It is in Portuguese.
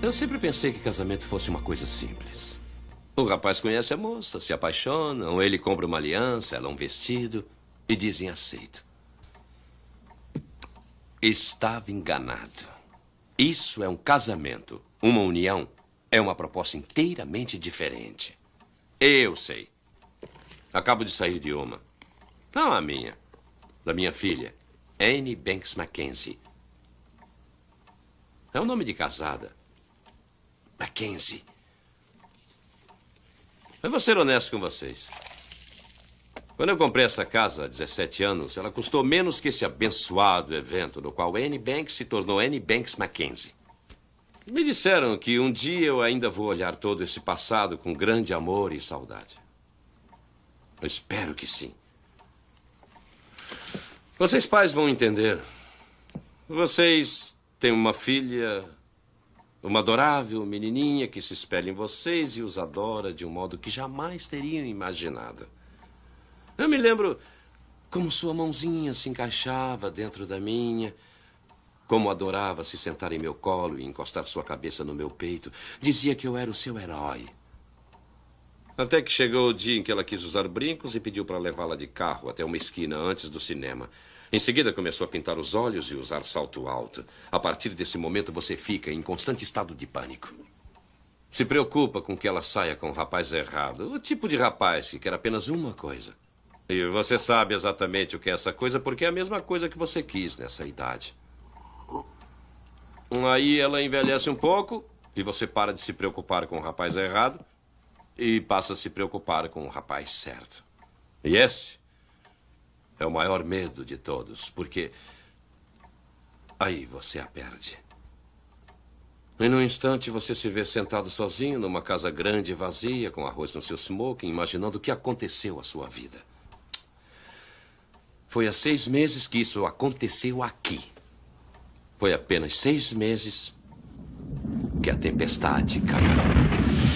Eu sempre pensei que casamento fosse uma coisa simples. O rapaz conhece a moça, se apaixonam, ele compra uma aliança, ela um vestido e dizem aceito. Estava enganado. Isso é um casamento. Uma união é uma proposta inteiramente diferente. Eu sei. Acabo de sair de uma. Não a minha. Da minha filha, Anne Banks Mackenzie. É um nome de casada. Mackenzie. Eu vou ser honesto com vocês. Quando eu comprei essa casa há 17 anos, ela custou menos que esse abençoado evento no qual Anne Banks se tornou Anne Banks Mackenzie. Me disseram que um dia eu ainda vou olhar todo esse passado com grande amor e saudade. Eu espero que sim. Vocês pais vão entender. Vocês têm uma filha uma adorável menininha que se espelha em vocês e os adora de um modo que jamais teriam imaginado. Eu me lembro como sua mãozinha se encaixava dentro da minha, como adorava se sentar em meu colo e encostar sua cabeça no meu peito. Dizia que eu era o seu herói. Até que chegou o dia em que ela quis usar brincos e pediu para levá-la de carro até uma esquina antes do cinema. Em seguida, começou a pintar os olhos e usar salto alto. A partir desse momento, você fica em constante estado de pânico. Se preocupa com que ela saia com o rapaz errado. O tipo de rapaz que quer apenas uma coisa. E você sabe exatamente o que é essa coisa porque é a mesma coisa que você quis nessa idade. Aí ela envelhece um pouco e você para de se preocupar com o rapaz errado e passa a se preocupar com o rapaz certo. E esse é o maior medo de todos, porque aí você a perde. E num instante você se vê sentado sozinho numa casa grande e vazia, com arroz no seu smoking, imaginando o que aconteceu à sua vida. Foi há seis meses que isso aconteceu aqui. Foi apenas seis meses que a tempestade caiu.